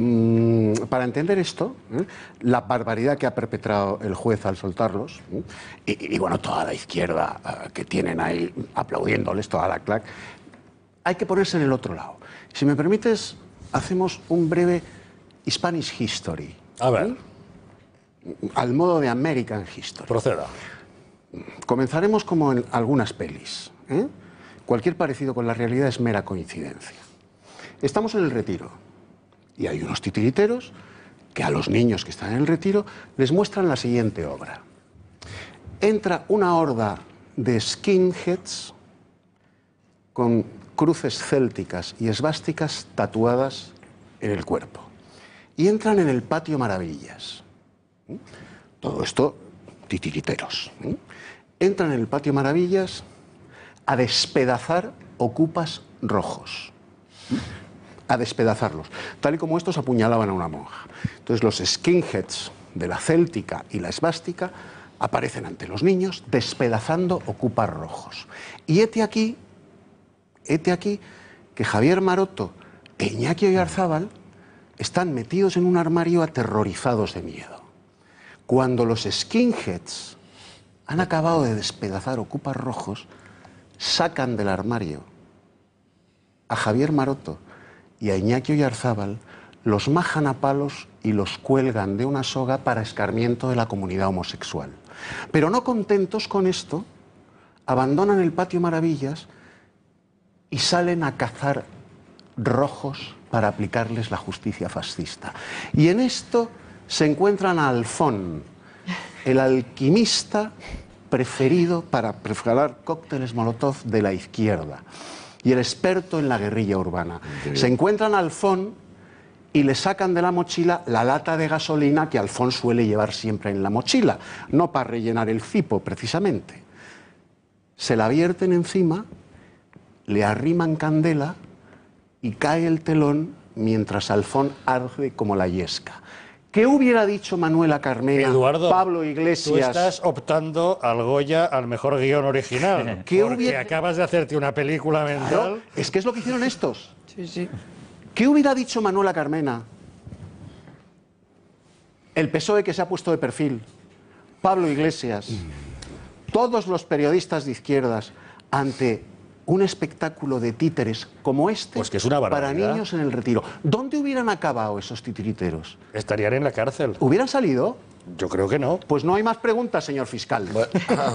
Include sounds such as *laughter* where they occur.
Mm, para entender esto, ¿eh? la barbaridad que ha perpetrado el juez al soltarlos, ¿eh? y, bueno, toda la izquierda eh, que tienen ahí aplaudiéndoles, toda la clac, hay que ponerse en el otro lado. Si me permites, hacemos un breve Spanish History. A ver. Al modo de American History. Proceda. Comenzaremos como en algunas pelis. Cualquier parecido con la realidad es mera coincidencia. Estamos en el retiro. Y hay unos titiriteros que a los niños que están en el retiro les muestran la siguiente obra. Entra una horda de skinheads con cruces célticas y esvásticas tatuadas en el cuerpo. Y entran en el patio maravillas. Todo esto titiriteros. Entran en el patio maravillas a despedazar ocupas rojos a despedazarlos, tal y como estos apuñalaban a una monja. Entonces los skinheads de la céltica y la esvástica aparecen ante los niños despedazando ocupas rojos. Y hete aquí, hete aquí que Javier Maroto e Iñaki Oyarzábal están metidos en un armario aterrorizados de miedo. Cuando los skinheads han acabado de despedazar ocupas rojos, sacan del armario a Javier Maroto y a Iñaki Arzábal los majan a palos y los cuelgan de una soga para escarmiento de la comunidad homosexual. Pero no contentos con esto, abandonan el patio Maravillas y salen a cazar rojos para aplicarles la justicia fascista. Y en esto se encuentran a Alfón, el alquimista preferido para preparar cócteles Molotov de la izquierda y el experto en la guerrilla urbana. Se encuentran a Alfón y le sacan de la mochila la lata de gasolina que Alfón suele llevar siempre en la mochila, no para rellenar el cipo precisamente. Se la vierten encima, le arriman candela y cae el telón mientras Alfón arde como la yesca. ¿Qué hubiera dicho Manuela Carmena, Eduardo, Pablo Iglesias? Tú estás optando al Goya al mejor guión original. *laughs* ¿Qué porque acabas de hacerte una película mental. es que es lo que hicieron estos. Sí, sí. ¿Qué hubiera dicho Manuela Carmena? El PSOE que se ha puesto de perfil, Pablo Iglesias, todos los periodistas de izquierdas, ante un espectáculo de títeres como este pues para niños en el retiro. ¿Dónde hubieran acabado esos titiriteros? Estarían en la cárcel. ¿Hubieran salido? Yo creo que no. Pues no hay más preguntas, señor fiscal. *laughs*